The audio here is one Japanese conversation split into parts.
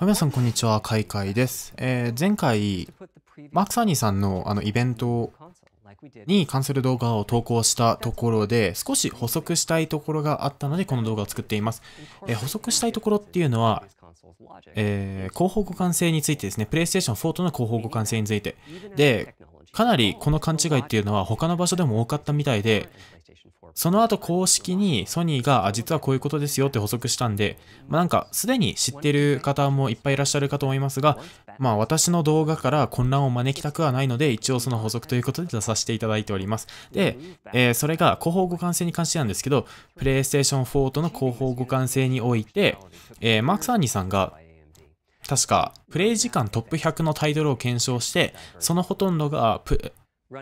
皆さん、こんにちは。カイカイです。えー、前回、マーク・サーニーさんのあのイベントに関する動画を投稿したところで、少し補足したいところがあったので、この動画を作っています。えー、補足したいところっていうのは、えー、広報互換性についてですね、PlayStation 4との広報互換性について。で、かなりこの勘違いっていうのは他の場所でも多かったみたいで、その後公式にソニーが、実はこういうことですよって補足したんで、まあ、なんかすでに知ってる方もいっぱいいらっしゃるかと思いますが、まあ私の動画から混乱を招きたくはないので、一応その補足ということで出させていただいております。で、えー、それが広報互換性に関してなんですけど、PlayStation 4との広報互換性において、えー、マーク・サーニーさんが、確か、プレイ時間トップ100のタイトルを検証して、そのほとんどがプ、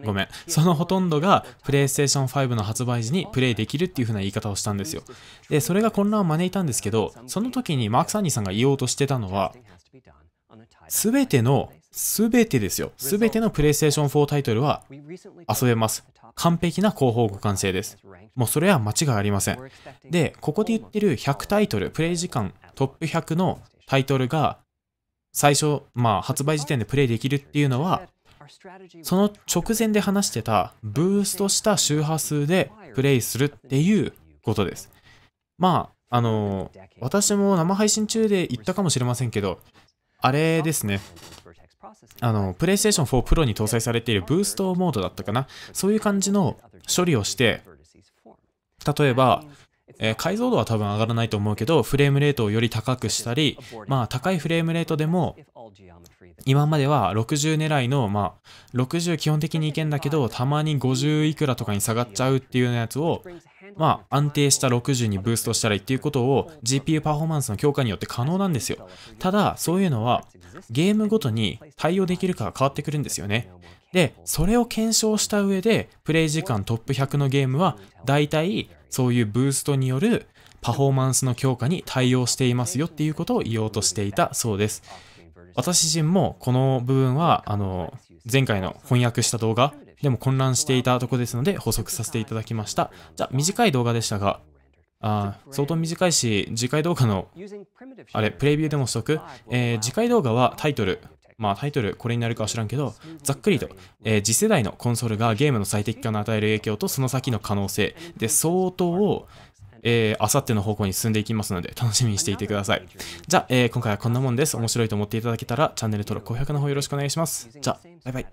ごめん。そのほとんどが、プレイステーション5の発売時にプレイできるっていう風な言い方をしたんですよ。で、それが混乱を招いたんですけど、その時にマーク・サニーさんが言おうとしてたのは、すべての、すべてですよ。すべてのプレイステーション4タイトルは遊べます。完璧な広報互換性です。もうそれは間違いありません。で、ここで言ってる100タイトル、プレイ時間トップ100のタイトルが最初、まあ、発売時点でプレイできるっていうのは、その直前で話してた、ブーストした周波数でプレイするっていうことです。まあ、あの、私も生配信中で言ったかもしれませんけど、あれですね。あの、イステーション・ t i 4プロに搭載されているブーストモードだったかな。そういう感じの処理をして、例えば、えー、解像度は多分上がらないと思うけど、フレームレートをより高くしたり、まあ高いフレームレートでも、今までは60狙いの、まあ60基本的にいけんだけど、たまに50いくらとかに下がっちゃうっていうようなやつを、まあ、安定した60にブーストしたらいっていうことを GPU パフォーマンスの強化によって可能なんですよ。ただ、そういうのはゲームごとに対応できるかが変わってくるんですよね。で、それを検証した上で、プレイ時間トップ100のゲームは、大体そういうブーストによるパフォーマンスの強化に対応していますよっていうことを言おうとしていたそうです。私自身もこの部分はあの前回の翻訳した動画でも混乱していたとこですので補足させていただきましたじゃあ短い動画でしたがあ相当短いし次回動画のあれプレビューでもしとく、えー、次回動画はタイトルまあタイトルこれになるかは知らんけど、ざっくりと、えー、次世代のコンソールがゲームの最適化の与える影響とその先の可能性で相当を、えー、あさっての方向に進んでいきますので、楽しみにしていてください。じゃあ、えー、今回はこんなもんです。面白いと思っていただけたら、チャンネル登録、高評価の方よろしくお願いします。じゃあ、バイバイ。